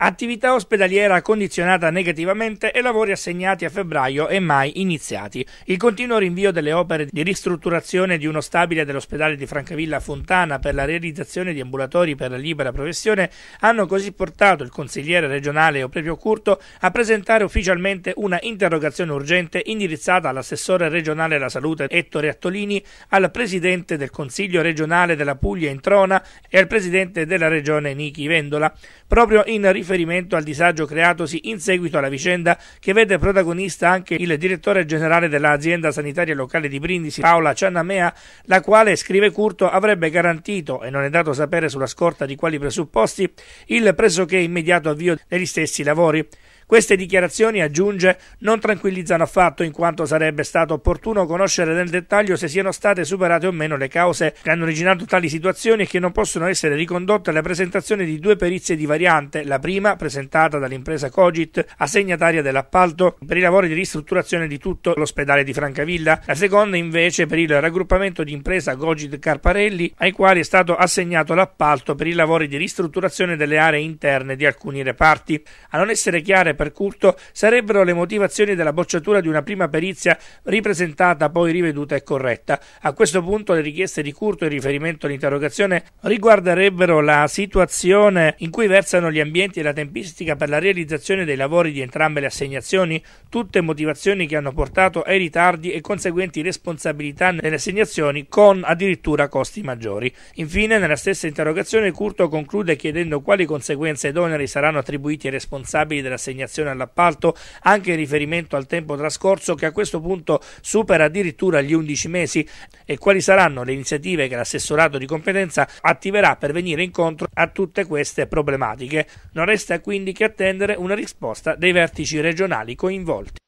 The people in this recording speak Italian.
attività ospedaliera condizionata negativamente e lavori assegnati a febbraio e mai iniziati. Il continuo rinvio delle opere di ristrutturazione di uno stabile dell'ospedale di Francavilla Fontana per la realizzazione di ambulatori per la libera professione hanno così portato il consigliere regionale Oprevio Curto a presentare ufficialmente una interrogazione urgente indirizzata all'assessore regionale alla salute Ettore Attolini, al presidente del Consiglio regionale della Puglia Introna e al presidente della regione Nichi Vendola, proprio in riferimento riferimento al disagio creatosi in seguito alla vicenda che vede protagonista anche il direttore generale dell'azienda sanitaria locale di Brindisi, Paola Ciannamea, la quale, scrive Curto, avrebbe garantito, e non è dato sapere sulla scorta di quali presupposti, il pressoché immediato avvio degli stessi lavori. Queste dichiarazioni, aggiunge, non tranquillizzano affatto in quanto sarebbe stato opportuno conoscere nel dettaglio se siano state superate o meno le cause che hanno originato tali situazioni e che non possono essere ricondotte alla presentazione di due perizie di variante, la prima presentata dall'impresa Cogit, assegnataria dell'appalto per i lavori di ristrutturazione di tutto l'ospedale di Francavilla, la seconda invece per il raggruppamento di impresa Cogit Carparelli, ai quali è stato assegnato l'appalto per i lavori di ristrutturazione delle aree interne di alcuni reparti. A non essere chiare per Curto sarebbero le motivazioni della bocciatura di una prima perizia ripresentata poi riveduta e corretta. A questo punto le richieste di Curto in riferimento all'interrogazione riguarderebbero la situazione in cui versano gli ambienti e la tempistica per la realizzazione dei lavori di entrambe le assegnazioni, tutte motivazioni che hanno portato ai ritardi e conseguenti responsabilità nelle assegnazioni con addirittura costi maggiori. Infine, nella stessa interrogazione Curto conclude chiedendo quali conseguenze ed oneri saranno attribuiti ai responsabili dell'assegnazione l'ampliazione all'appalto anche in riferimento al tempo trascorso che a questo punto supera addirittura gli 11 mesi e quali saranno le iniziative che l'assessorato di competenza attiverà per venire incontro a tutte queste problematiche. Non resta quindi che attendere una risposta dei vertici regionali coinvolti.